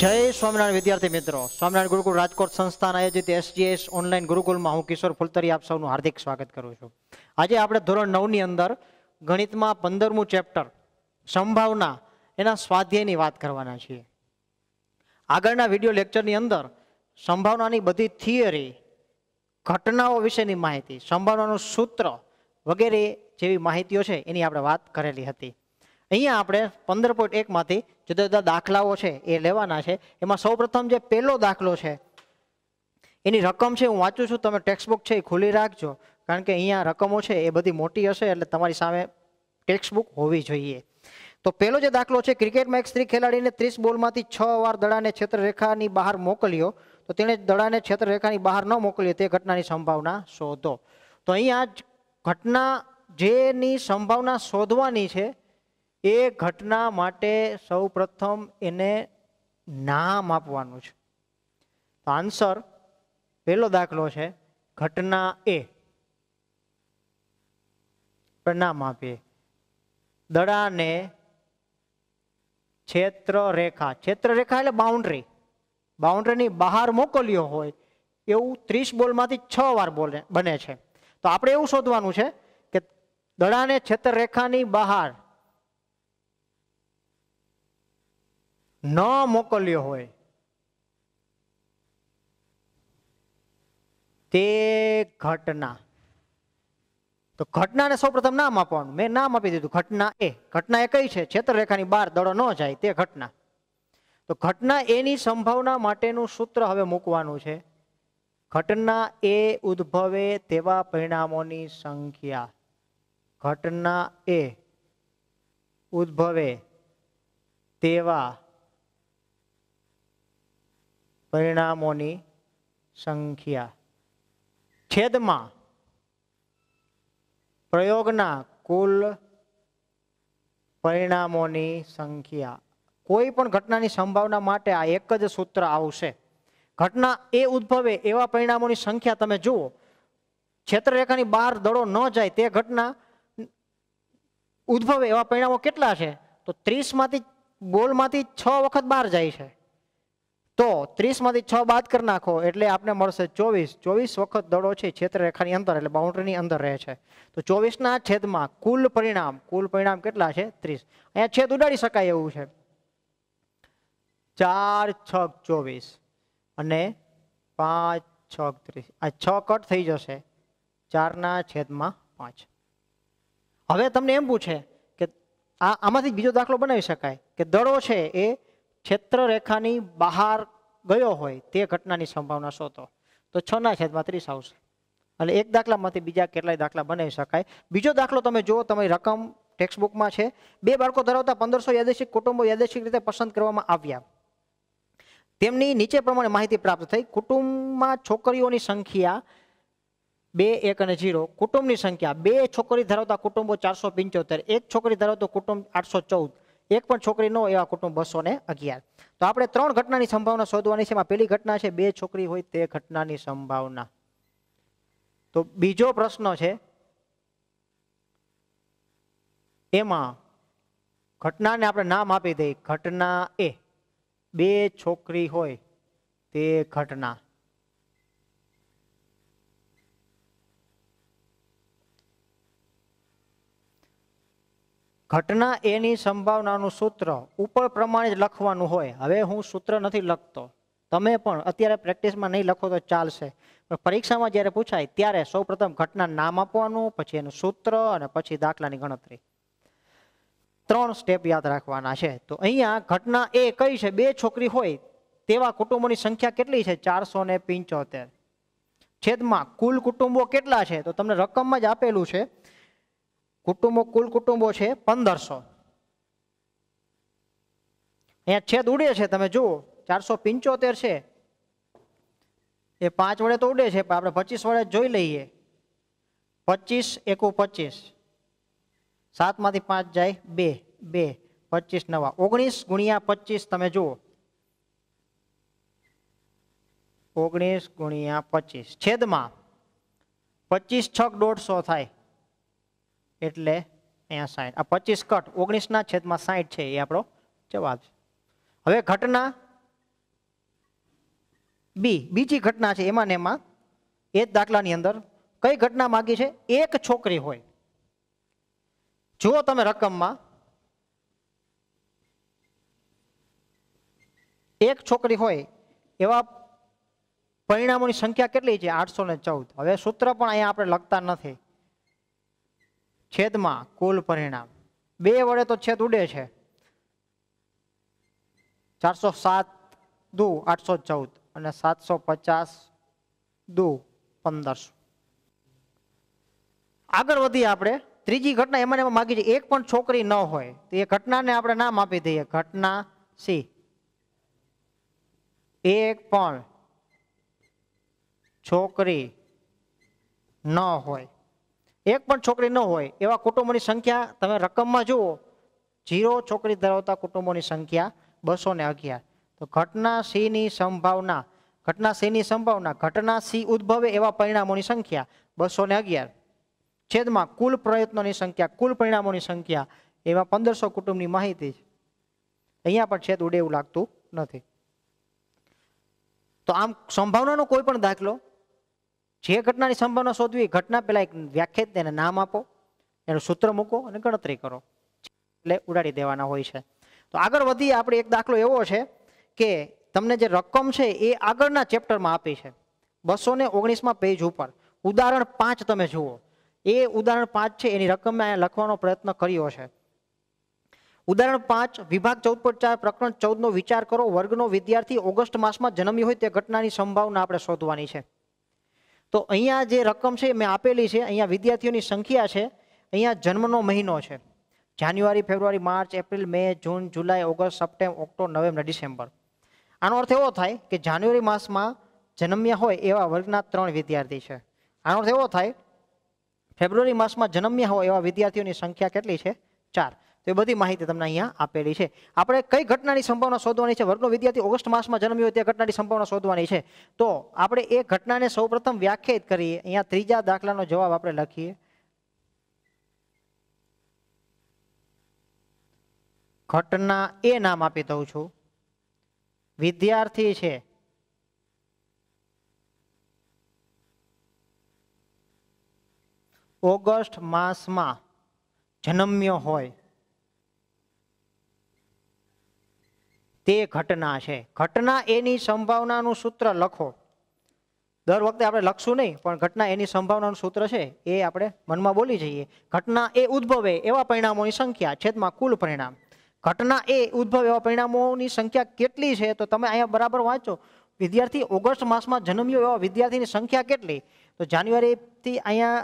જય સ્વામિનારાયણ વિદ્યાર્થી મિત્રો સ્વામિનારાયણ ગુરુકુળ રાજકોટ સંસ્થાન આયોજિત એસજીએસ ઓનલાઈન ગુરુકુળમાં હું કિશોર ફુલતરી આપ સૌનું હાર્દિક સ્વાગત કરું છું આજે આપણે ધોરણ નવની અંદર ગણિતમાં પંદરમું ચેપ્ટર સંભાવના એના સ્વાધ્યાયની વાત કરવાના છીએ આગળના વિડીયો લેક્ચરની અંદર સંભાવનાની બધી થિયરી ઘટનાઓ વિશેની માહિતી સંભાવનાનું સૂત્ર વગેરે જેવી માહિતીઓ છે એની આપણે વાત કરેલી હતી અહીંયા આપણે પંદર પોઈન્ટ એકમાંથી જુદા જુદા દાખલાઓ છે એ લેવાના છે એમાં સૌપ્રથમ જે પહેલો દાખલો છે એની રકમ છે હું વાંચું છું તમે ટેક્સ્ટબુક છે એ ખુલ્લી રાખજો કારણ કે અહીંયા રકમો છે એ બધી મોટી હશે એટલે તમારી સામે ટેક્સ્ટબુક હોવી જોઈએ તો પહેલો જે દાખલો છે ક્રિકેટમાં એક સ્ત્રી ખેલાડીને ત્રીસ બોલમાંથી છ વાર દડાને ક્ષેત્રરેખાની બહાર મોકલ્યો તો તેણે દડાને ક્ષેત્રરેખાની બહાર ન મોકલ્યો તે ઘટનાની સંભાવના શોધો તો અહીંયા ઘટના જેની સંભાવના શોધવાની છે એ ઘટના માટે સૌ પ્રથમ એને નામ આપવાનું છે તો આન્સર પહેલો દાખલો છે ઘટના એ નામ આપીએ દડાને ક્ષેત્ર રેખા ક્ષેત્ર રેખા એટલે બાઉન્ડ્રી બાઉન્ડ્રીની બહાર મોકલ્યો હોય એવું ત્રીસ બોલમાંથી છ વાર બોલે બને છે તો આપણે એવું શોધવાનું છે કે દડાને ક્ષેત્ર રેખાની બહાર ન મોકલ્યો હોય તે ઘટના તો ઘટનાને સૌપ્રથમ નામ આપવાનું મેં નામ આપી દીધું ઘટના એ ઘટના એ કઈ છે ક્ષેત્રરેખાની બહાર દડો ન જાય તે ઘટના તો ઘટના એની સંભાવના માટેનું સૂત્ર હવે મૂકવાનું છે ઘટના એ ઉદ્ભવે તેવા પરિણામોની સંખ્યા ઘટના એ ઉદ્ભવે તેવા પરિણામોની સંખ્યા છેદમાં પ્રયોગના કુલ પરિણામોની સંખ્યા કોઈ પણ ઘટનાની સંભાવના માટે આ એક જ સૂત્ર આવશે ઘટના એ ઉદ્ભવે એવા પરિણામોની સંખ્યા તમે જુઓ ક્ષેત્રરેખાની બહાર દડો ન જાય તે ઘટના ઉદ્ભવે એવા પરિણામો કેટલા છે તો ત્રીસમાંથી બોલમાંથી છ વખત બહાર જાય છે તો ત્રીસમાંથી છ બાદ કરી નાખો એટલે આપને મળશે ચોવીસ ચોવીસ વખત દડો છે ક્ષેત્રરેખાની અંદર એટલે બાઉન્ડ્રીની અંદર રહે છે તો ચોવીસના છેદમાં કુલ પરિણામ કુલ પરિણામ કેટલા છે ત્રીસ અહીંયા છેદ ઉડાડી શકાય એવું છે ચાર છ ચોવીસ અને પાંચ છ ત્રીસ આ છ કટ થઈ જશે ચારના છેદમાં પાંચ હવે તમને એમ પૂછે કે આ આમાંથી બીજો દાખલો બનાવી શકાય કે દડો છે એ ક્ષેત્રરેખાની બહાર ગયો હોય તે ઘટનાની સંભાવના શોધો તો છ ના છેદમાં ત્રીસ આવશે એટલે એક દાખલામાંથી બીજા કેટલાય દાખલા બનાવી શકાય બીજો દાખલો તમે જુઓ તમારી રકમ ટેક્સ્ટબુકમાં છે બે બાળકો ધરાવતા પંદરસો યાદેશિક કુટુંબો યાદેશિક રીતે પસંદ કરવામાં આવ્યા તેમની નીચે પ્રમાણે માહિતી પ્રાપ્ત થઈ કુટુંબમાં છોકરીઓની સંખ્યા બે એક અને ઝીરો કુટુંબની સંખ્યા બે છોકરી ધરાવતા કુટુંબો ચારસો પંચોતેર એક છોકરી ધરાવતો કુટુંબ આઠસો ચૌદ એક પણ છોકરી ન હોય એવા કુટુંબ બસો ને અગિયાર તો આપણે ત્રણ ઘટનાની સંભાવના શોધવાની છે એમાં પહેલી ઘટના છે બે છોકરી હોય તે ઘટનાની સંભાવના તો બીજો પ્રશ્ન છે એમાં ઘટનાને આપણે નામ આપી દઈએ ઘટના એ બે છોકરી હોય તે ઘટના ઘટના એની સંભાવનાનું સૂત્ર ઉપર પ્રમાણે જ લખવાનું હોય હવે હું સૂત્ર નથી લખતો તમે પણ અત્યારે પ્રેક્ટિસમાં નહીં લખો તો ચાલશે પણ પરીક્ષામાં જ્યારે પૂછાય ત્યારે સૌપ્રથમ ઘટના નામ આપવાનું પછી એનું સૂત્ર અને પછી દાખલાની ગણતરી ત્રણ સ્ટેપ યાદ રાખવાના છે તો અહીંયા ઘટના એ કઈ છે બે છોકરી હોય તેવા કુટુંબોની સંખ્યા કેટલી છે ચારસો ને પંચોતેર છેદમાં કુલ કુટુંબો કેટલા છે તો તમને રકમમાં જ આપેલું છે કુટુંબો કુલ કુટુંબો છે પંદરસો અહીંયા છેદ ઉડે છે તમે જુઓ ચારસો પંચોતેર છે એ પાંચ વડે તો ઉડે છે પણ આપણે પચીસ વડે જોઈ લઈએ પચીસ એકુ પચીસ સાતમાંથી પાંચ જાય બે બે પચીસ નવા ઓગણીસ ગુણ્યા પચીસ તમે જુઓ ઓગણીસ ગુણ્યા પચીસ છેદમાં પચીસ છક દોઢસો થાય એટલે અહીંયા સાઠ આ પચીસ કટ ઓગણીસના છેદમાં સાઠ છે એ આપણો જવાબ છે હવે ઘટના બી બીજી ઘટના છે એમાં ને એમાં એ જ દાખલાની અંદર કઈ ઘટના માગી છે એક છોકરી હોય જો તમે રકમમાં એક છોકરી હોય એવા પરિણામોની સંખ્યા કેટલી છે આઠસો ને ચૌદ હવે સૂત્ર પણ અહીંયા આપણે લખતા નથી છેદમાં કુલ પરિણામ બે વડે તો છેદ ઉડે છે ચારસો સાત દુ આઠસો ચૌદ અને સાતસો પચાસ દુ પંદરસો આગળ વધીએ આપણે ત્રીજી ઘટના એમાં એમાં માગી છે એક પણ છોકરી ન હોય તો એ ઘટનાને આપણે નામ આપી દઈએ ઘટના સી એક પણ છોકરી ન હોય એક પણ છોકરી ન હોય એવા કુટુંબોની સંખ્યા તમે રકમમાં જુઓ જીરો છોકરી ધરાવતા કુટુંબોની સંખ્યા બસો ને અગિયાર તો ઘટના સિંહની સંભાવના ઘટના સિંહની સંભાવના ઘટના સિંહ ઉદ્ભવે એવા પરિણામોની સંખ્યા બસો ને અગિયાર છેદમાં કુલ પ્રયત્નોની સંખ્યા કુલ પરિણામોની સંખ્યા એમાં પંદરસો કુટુંબની માહિતી છે અહીંયા પણ છેદ ઉડે એવું લાગતું નથી તો આમ સંભાવનાનો કોઈ પણ દાખલો જે ઘટનાની સંભાવના શોધવી ઘટના પહેલાં એક વ્યાખ્યાત તેને નામ આપો એનું સૂત્ર મૂકો અને ગણતરી કરો એટલે ઉડાડી દેવાના હોય છે તો આગળ વધી આપણે એક દાખલો એવો છે કે તમને જે રકમ છે એ આગળના ચેપ્ટરમાં આપી છે બસો ને ઓગણીસમાં પેજ ઉપર ઉદાહરણ પાંચ તમે જુઓ એ ઉદાહરણ પાંચ છે એની રકમ મેં લખવાનો પ્રયત્ન કર્યો છે ઉદાહરણ પાંચ વિભાગ ચૌદ પોઈન્ટ ચાર પ્રકરણ ચૌદનો વિચાર કરો વર્ગનો વિદ્યાર્થી ઓગસ્ટ માસમાં જન્મ્યો હોય તે ઘટનાની સંભાવના આપણે શોધવાની છે તો અહીંયા જે રકમ છે મેં આપેલી છે અહીંયા વિદ્યાર્થીઓની સંખ્યા છે અહીંયા જન્મનો મહિનો છે જાન્યુઆરી ફેબ્રુઆરી માર્ચ એપ્રિલ મે જૂન જુલાઈ ઓગસ્ટ સપ્ટેમ્બર ઓક્ટોબર નવેમ્બર ડિસેમ્બર આનો અર્થ એવો થાય કે જાન્યુઆરી માસમાં જન્મ્યા હોય એવા વર્ગના ત્રણ વિદ્યાર્થી છે આનો અર્થ એવો થાય ફેબ્રુઆરી માસમાં જન્મ્યા હોય એવા વિદ્યાર્થીઓની સંખ્યા કેટલી છે ચાર તો એ બધી માહિતી તમને અહીંયા આપેલી છે આપણે કઈ ઘટનાની સંભાવના શોધવાની છે વર્ગનો વિદ્યાર્થી ઓગસ્ટ માસમાં જન્મ્યો હોય તે ઘટનાની સંભાવના શોધવાની છે તો આપણે એ ઘટનાને સૌપ્રથમ વ્યાખ્યાયિત કરીએ અહીંયા ત્રીજા દાખલાનો જવાબ આપણે લખીએ ઘટના એ નામ આપી દઉં છું વિદ્યાર્થી છે ઓગસ્ટ માસમાં જન્મ્યો હોય તે ઘટના છે ઘટના એની સંભાવનાનું સૂત્ર લખો દર વખતે આપણે લખશું નહીં પણ ઘટના એની સંભાવનાનું સૂત્ર છે એ આપણે મનમાં બોલી જઈએ ઘટના એ ઉદ્ભવે એવા પરિણામોની સંખ્યા છેદમાં કુલ પરિણામ ઘટના એ ઉદ્ભવ એવા પરિણામોની સંખ્યા કેટલી છે તો તમે અહીંયા બરાબર વાંચો વિદ્યાર્થી ઓગસ્ટ માસમાં જન્મ્યો એવા વિદ્યાર્થીની સંખ્યા કેટલી તો જાન્યુઆરીથી અહીંયા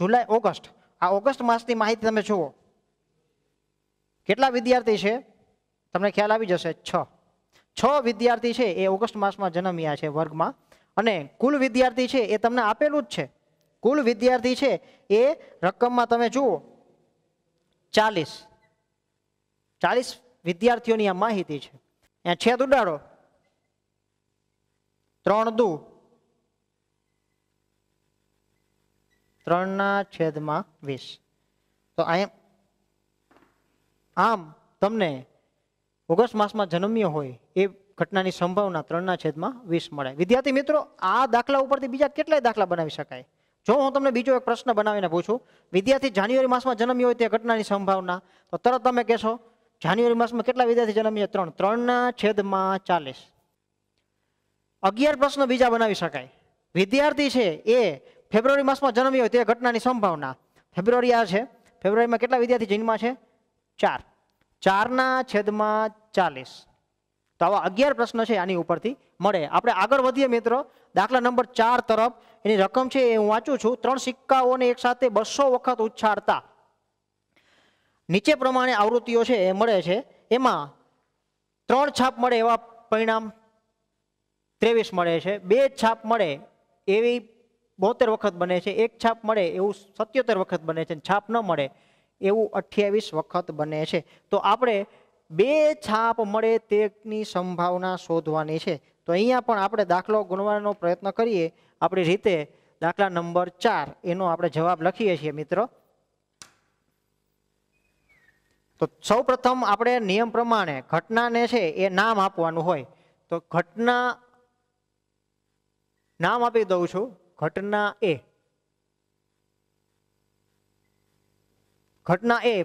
જુલાઈ ઓગસ્ટ આ ઓગસ્ટ માસની માહિતી તમે જુઓ કેટલા વિદ્યાર્થી છે તમને ખ્યાલ આવી જશે છ છ વિદ્યાર્થી છે એ ઓગસ્ટ માસમાં જન્મ્યા છે વર્ગમાં અને કુલ વિદ્યાર્થી છે એ તમને આપેલું જ છે કુલ વિદ્યાર્થી છે એ રકમમાં તમે જુઓ ચાલીસ ચાલીસ વિદ્યાર્થીઓની આ માહિતી છે અહીંયા છેદ ઉડાડો ત્રણ દુ ત્રણના છેદમાં વીસ તો આમ તમને ઓગસ્ટ માસમાં જન્મ્યો હોય એ ઘટનાની સંભાવના ત્રણના છેદમાં વીસ મળે વિદ્યાર્થી મિત્રો આ દાખલા ઉપરથી બીજા કેટલાય દાખલા બનાવી શકાય જો હું તમને બીજો એક પ્રશ્ન બનાવીને પૂછું વિદ્યાર્થી જાન્યુઆરી માસમાં જન્મ્યો હોય તે ઘટનાની સંભાવના તો તરત તમે કહેશો જાન્યુઆરી માસમાં કેટલા વિદ્યાર્થી જન્મ્યા ત્રણ ત્રણના છેદમાં ચાલીસ અગિયાર પ્રશ્ન બીજા બનાવી શકાય વિદ્યાર્થી છે એ ફેબ્રુઆરી માસમાં જન્મ્યો હોય તે ઘટનાની સંભાવના ફેબ્રુઆરી આ છે ફેબ્રુઆરીમાં કેટલા વિદ્યાર્થી જન્મા છે ચાર ચારના છેદમાં ચાલીસ તો આવા અગિયાર પ્રશ્ન છે આની ઉપરથી મળે આપણે આગળ વધીએ મિત્રો દાખલા નંબર ચાર તરફ એની રકમ છે એ હું વાંચું છું ત્રણ સિક્કાઓને એક સાથે બસો વખત ઉચ્છાડતા નીચે પ્રમાણે આવૃત્તિઓ છે એ મળે છે એમાં ત્રણ છાપ મળે એવા પરિણામ ત્રેવીસ મળે છે બે છાપ મળે એવી બોતેર વખત બને છે એક છાપ મળે એવું સત્યોતેર વખત બને છે છાપ ન મળે એવું અઠ્યાવીસ વખત બને છે તો આપણે બે છાપ મળે તેની સંભાવના શોધવાની છે તો અહીંયા પણ આપણે દાખલો ગુણવાનો પ્રયત્ન કરીએ આપણી રીતે દાખલા નંબર ચાર એનો આપણે જવાબ લખીએ છીએ મિત્રો તો સૌ પ્રથમ આપણે નિયમ પ્રમાણે ઘટનાને છે એ નામ આપવાનું હોય તો ઘટના નામ આપી દઉં છું ઘટના એ ઘટના એ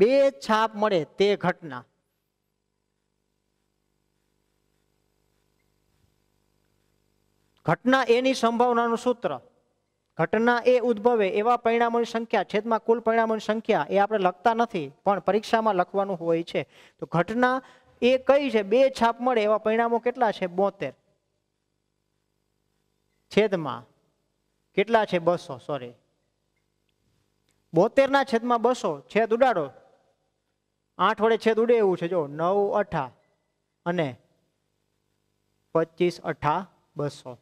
બે છાપ મળે તે ઘટના ઘટના એની સંભાવનાનું સૂત્ર ઘટના એ ઉદ્ભવે એવા પરિણામોની સંખ્યા છેદમાં કુલ પરિણામોની સંખ્યા એ આપણે લખતા નથી પણ પરીક્ષામાં લખવાનું હોય છે તો ઘટના એ કઈ છે બે છાપ મળે એવા પરિણામો કેટલા છે બોતેર છેદમાં કેટલા છે બસો સોરી બોતેરના છેદમાં બસો છેદ ઉડાડો આઠ વડે છેદ ઉડે એવું છે જો નવ અઠા અને પચીસ અઠા બસો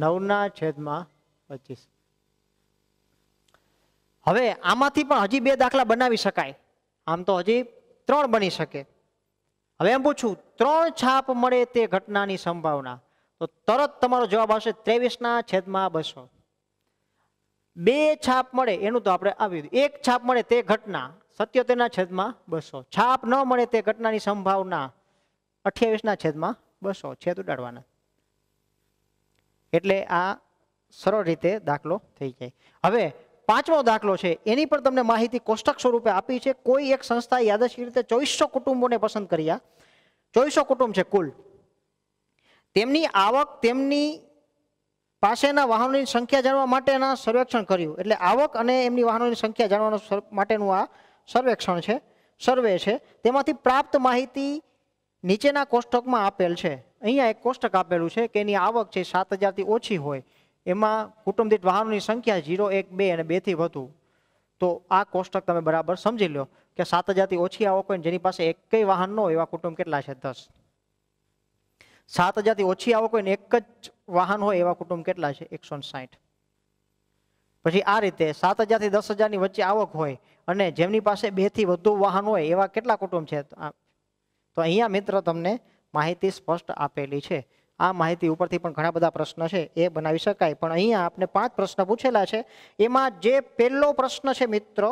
નવના છેદમાં પચીસ હવે આમાંથી પણ હજી બે દાખલા બનાવી શકાય આમ તો હજી ત્રણ બની શકે હવે એમ પૂછું ત્રણ છાપ મળે તે ઘટનાની સંભાવના તો તરત તમારો જવાબ આવશે ત્રેવીસના છેદમાં બસો બે છાપ મળે એનું તો આપણે આવ્યું એક છાપ મળે તે ઘટના સત્યોતેરના છેદમાં બસો છાપ ન મળે તે ઘટનાની સંભાવના અઠ્યાવીસના છેદમાં બસો છેદ ઉડાડવાના એટલે આ સરળ રીતે દાખલો થઈ જાય હવે પાંચમો દાખલો છે એની પણ તમને માહિતી કોષ્ટક સ્વરૂપે આપી છે કોઈ એક સંસ્થાએ યાદશીર રીતે ચોવીસો કુટુંબોને પસંદ કર્યા ચોવીસો કુટુંબ છે કુલ તેમની આવક તેમની પાસેના વાહનોની સંખ્યા જાણવા માટેના સર્વેક્ષણ કર્યું એટલે આવક અને એમની વાહનોની સંખ્યા જાણવાનું માટેનું આ સર્વેક્ષણ છે સર્વે છે તેમાંથી પ્રાપ્ત માહિતી નીચેના કોષ્ટકમાં આપેલ છે અહીંયા એક કોષ્ટક આપેલું છે કે એની આવક છે સાત હજારથી ઓછી હોય એમાં કુટુંબ દીઠ વાહનોની સંખ્યા ઝીરો એક બે અને બેથી વધુ તો આ કોષ્ટક તમે બરાબર સમજી લો કે સાત હજારથી ઓછી આવક હોય જેની પાસે એકેય વાહન ન હોય એવા કુટુંબ કેટલા છે દસ સાત હજારથી ઓછી આવક હોય એક જ વાહન હોય એવા કુટુંબ કેટલા છે એકસો સાઠ પછી આ રીતે સાત હજારથી દસ હજારની વચ્ચે આવક હોય અને જેમની પાસે બેથી વધુ વાહન હોય એવા કેટલા કુટુંબ છે તો અહીંયા મિત્ર તમને માહિતી સ્પષ્ટ આપેલી છે આ માહિતી ઉપરથી પણ ઘણા બધા પ્રશ્ન છે એ બનાવી શકાય પણ અહીંયા આપણે પાંચ પ્રશ્ન પૂછેલા છે એમાં જે પહેલો પ્રશ્ન છે મિત્રો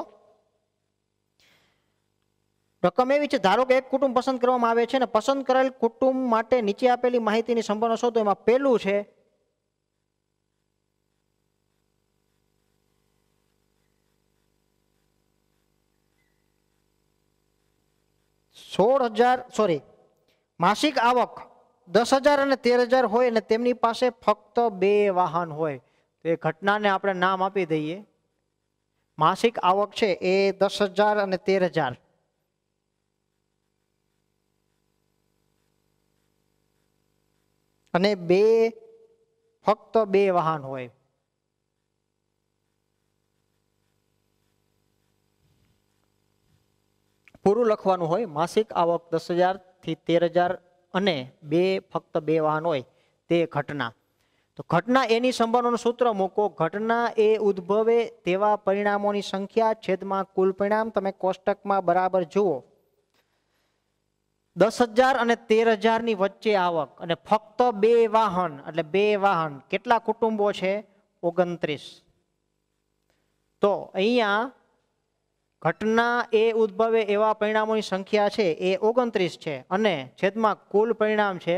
રકમ એવી છે ધારો કે એક કુટુંબ પસંદ કરવામાં આવે છે અને પસંદ કરેલ કુટુંબ માટે નીચે આપેલી માહિતીની સંપૂર્ણ શોધો એમાં પહેલું છે સોળ હજાર સોરી માસિક આવક દસ હજાર અને તેર હજાર હોય અને તેમની પાસે ફક્ત બે વાહન હોય તો એ ઘટનાને આપણે નામ આપી દઈએ માસિક આવક છે એ દસ હજાર અને તેર હજાર અને બે ફક્ત બે વાહન હોય પૂરું લખવાનું હોય માસિક આવક દસ થી તેર હજાર અને બે ફક્ત બે વાહન હોય તે ઘટના તો ઘટના એની સંભાવનાનું સૂત્ર મૂકો ઘટના એ ઉદ્ભવે તેવા પરિણામોની સંખ્યા છેદમાં કુલ પરિણામ તમે કોષ્ટકમાં બરાબર જુઓ દસ હજાર અને તેર હજારની વચ્ચે આવક અને ફક્ત બે વાહન એટલે બે વાહન કેટલા કુટુંબો છે ઓગણત્રીસ તો અહીંયા ઘટના એ ઉદ્ભવે એવા પરિણામોની સંખ્યા છે એ ઓગણત્રીસ છે અને છેદમાં કુલ પરિણામ છે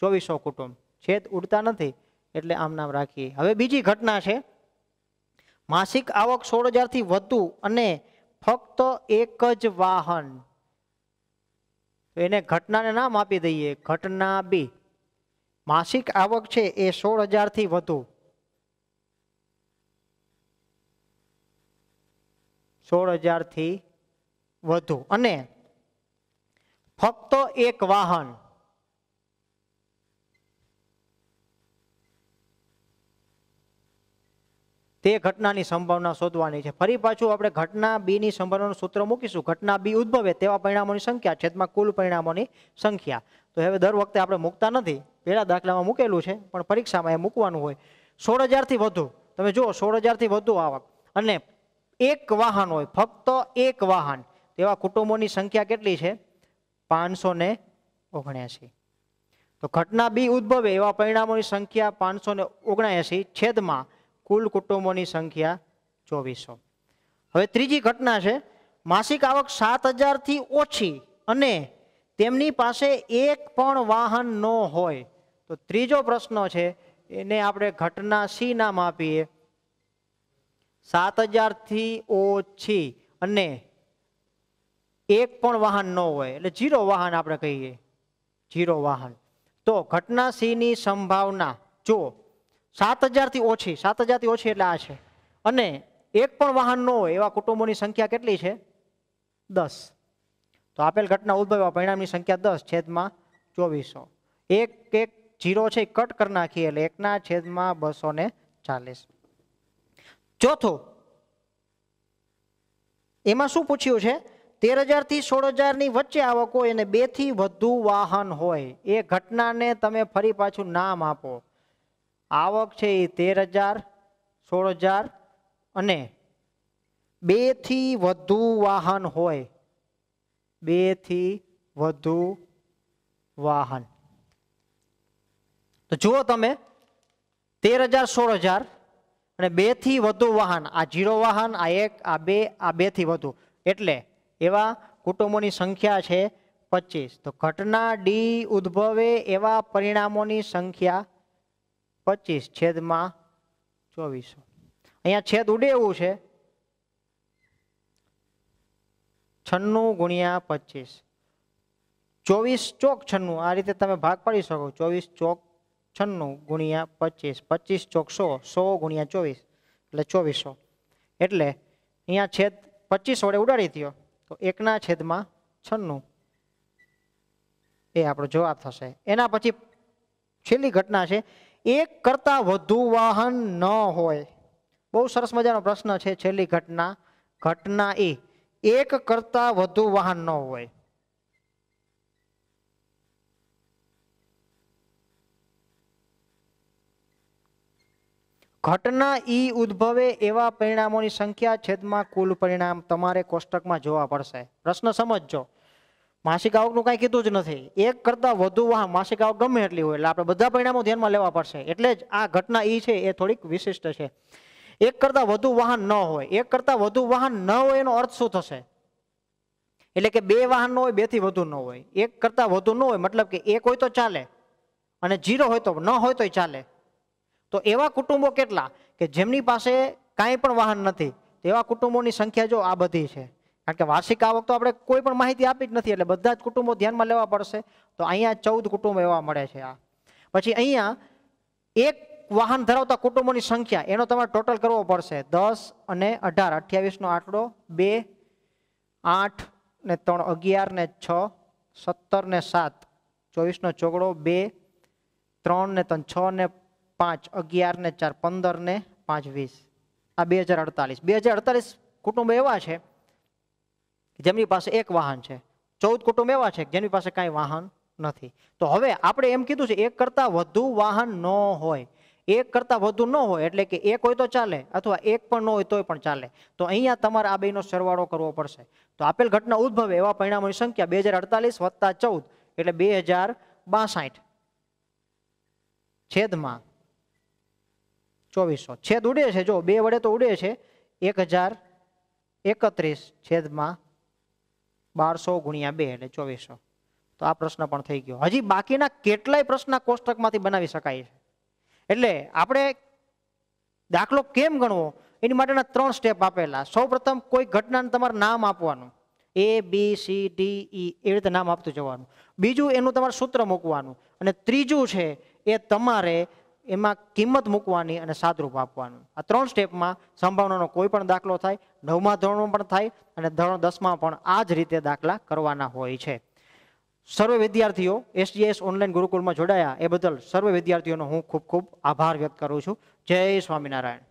ચોવીસો કુટુંબ છેદ ઉડતા નથી એટલે આમ નામ રાખીએ હવે બીજી ઘટના છે માસિક આવક સોળ હજારથી વધુ અને ફક્ત એક જ વાહન તો એને ઘટનાને નામ આપી દઈએ ઘટના બી માસિક આવક છે એ સોળ હજારથી વધુ સોળ હજારથી વધુ અને ફક્ત એક વાહન તે ઘટનાની સંભાવના શોધવાની છે ફરી પાછું આપણે ઘટના બીની સંભાવનાનું સૂત્ર મૂકીશું ઘટના બી ઉદ્ભવે તેવા પરિણામોની સંખ્યા છેદમાં કુલ પરિણામોની સંખ્યા તો હવે દર વખતે આપણે મૂકતા નથી પહેલાં દાખલામાં મૂકેલું છે પણ પરીક્ષામાં એ મૂકવાનું હોય સોળ હજારથી વધુ તમે જુઓ સોળ હજારથી વધુ આવક અને એક વાહન હોય ફક્ત એક વાહન તેવા કુટુંબોની સંખ્યા કેટલી છે પાંચસો ને ઓગણ્યાસી તો ઘટના બી ઉદ્ભવે એવા પરિણામોની સંખ્યા પાંચસો ને ઓગણ્યાસી છેદમાં કુલ કુટુંબોની સંખ્યા ચોવીસો હવે ત્રીજી ઘટના છે માસિક આવક સાત હજારથી ઓછી અને તેમની પાસે એક પણ વાહન ન હોય તો ત્રીજો પ્રશ્ન છે એને આપણે ઘટના સી નામ આપીએ સાત હજારથી ઓછી અને એક પણ વાહન ન હોય એટલે જીરો વાહન આપણે કહીએ જીરો વાહન તો ઘટના સીની સંભાવના જો સાત હજારથી ઓછી સાત હજારથી ઓછી એટલે આ છે અને એક પણ વાહન ન હોય એવા કુટુંબોની સંખ્યા કેટલી છે દસ તો આપેલ ઘટના ઉદ્ભવ્યા પરિણામની સંખ્યા દસ છેદમાં ચોવીસો એક એક જીરો છે કટ કરી નાખીએ એટલે એકના છેદમાં બસો ને ચાલીસ ચોથો એમાં શું પૂછ્યું છે તેર હજારથી સોળ હજારની વચ્ચે આવક હોય અને બેથી વધુ વાહન હોય એ ઘટનાને તમે ફરી પાછું નામ આપો આવક છે એ તેર હજાર સોળ હજાર અને બેથી વધુ વાહન હોય બેથી વધુ વાહન તો જુઓ તમે તેર હજાર સોળ હજાર અને બેથી વધુ વાહન આ જીરો વાહન આ એક આ બે આ બેથી વધુ એટલે એવા કુટુંબોની સંખ્યા છે પચીસ તો ઘટના ડી ઉદ્ભવે એવા પરિણામોની સંખ્યા પચીસ છેદમાં ચોવીસો અહીંયા છેદ ઉડે એવું છે છન્નું ગુણ્યા પચીસ ચોવીસ ચોક છન્નું આ રીતે તમે ભાગ પાડી શકો ચોવીસ ચોક છન્નું ગુણ્યા પચીસ પચીસ ચોક સો સો ગુણ્યા ચોવીસ એટલે ચોવીસો એટલે અહીંયા છેદ પચીસ વડે ઉડાડી થયો તો એકના છેદમાં છન્નું એ આપણો જવાબ થશે એના પછી છેલ્લી ઘટના છે એક કરતાં વધુ વાહન ન હોય બહુ સરસ મજાનો પ્રશ્ન છે છેલ્લી ઘટના ઘટના એ એક કરતાં વધુ વાહન ન હોય ઘટના ઈ ઉદ્ભવે એવા પરિણામોની સંખ્યા છેદમાં કુલ પરિણામ તમારે કોષ્ટકમાં જોવા પડશે પ્રશ્ન સમજજો માસિક આવકનું કાંઈ કીધું જ નથી એક કરતાં વધુ વાહન માસિક આવક ગમે એટલી હોય એટલે આપણે બધા પરિણામો ધ્યાનમાં લેવા પડશે એટલે જ આ ઘટના એ છે એ થોડીક વિશિષ્ટ છે એક કરતાં વધુ વાહન ન હોય એક કરતાં વધુ વાહન ન હોય એનો અર્થ શું થશે એટલે કે બે વાહન ન હોય બેથી વધુ ન હોય એક કરતાં વધુ ન હોય મતલબ કે એક હોય તો ચાલે અને જીરો હોય તો ન હોય તોય ચાલે તો એવા કુટુંબો કેટલા કે જેમની પાસે કાંઈ પણ વાહન નથી તેવા કુટુંબોની સંખ્યા જો આ બધી છે કારણ કે વાર્ષિક આવક તો આપણે કોઈ પણ માહિતી આપી જ નથી એટલે બધા જ કુટુંબો ધ્યાનમાં લેવા પડશે તો અહીંયા ચૌદ કુટુંબ એવા મળે છે આ પછી અહીંયા એક વાહન ધરાવતા કુટુંબોની સંખ્યા એનો તમારે ટોટલ કરવો પડશે દસ અને અઢાર અઠ્યાવીસનો આંકડો બે આઠ ને ત્રણ અગિયાર ને છ સત્તર ને સાત ચોવીસનો ચોગડો બે ત્રણ ને ત્રણ છ ને પાંચ અગિયાર ને ચાર પંદર ને પાંચ વીસ આ બે હજાર અડતાલીસ બે હજાર અડતાલીસ કુટુંબ એવા છે જેમની પાસે એક વાહન છે ચૌદ કુટુંબ એવા છે જેની પાસે કાંઈ વાહન નથી તો હવે આપણે એમ કીધું છે એક કરતાં વધુ વાહન ન હોય એક કરતાં વધુ ન હોય એટલે કે એક હોય તો ચાલે અથવા એક પણ ન હોય તોય પણ ચાલે તો અહીંયા તમારે આ બેનો સરવાળો કરવો પડશે તો આપેલ ઘટના ઉદ્ભવે એવા પરિણામોની સંખ્યા બે હજાર અડતાલીસ વત્તા ચૌદ એટલે બે હજાર બાસાઠ છેદમાં ચોવીસો છેદ ઉડે છે જો બે વડે તો ઉડે છે એક હજાર એકત્રીસ છેદમાં બારસો ગુણ્યા બે એટલે ચોવીસો તો આ પ્રશ્ન પણ થઈ ગયો હજી બાકીના કેટલાય પ્રશ્ન કોષ્ટકમાંથી બનાવી શકાય છે એટલે આપણે દાખલો કેમ ગણવો એની માટેના ત્રણ સ્ટેપ આપેલા સૌ કોઈ ઘટનાને તમારે નામ આપવાનું એ બી સી ડી ઈ એવી રીતે નામ આપતું જવાનું બીજું એનું તમારે સૂત્ર મૂકવાનું અને ત્રીજું છે એ તમારે એમાં કિંમત મૂકવાની અને સાદરૂપ આપવાનું આ ત્રણ સ્ટેપમાં સંભાવનાનો કોઈ પણ દાખલો થાય નવમા ધોરણમાં પણ થાય અને ધોરણ દસમાં પણ આ જ રીતે દાખલા કરવાના હોય છે સર્વ વિદ્યાર્થીઓ એસડીએસ ઓનલાઈન ગુરુકુળમાં જોડાયા એ બદલ સર્વ વિદ્યાર્થીઓનો હું ખૂબ ખૂબ આભાર વ્યક્ત કરું છું જય સ્વામિનારાયણ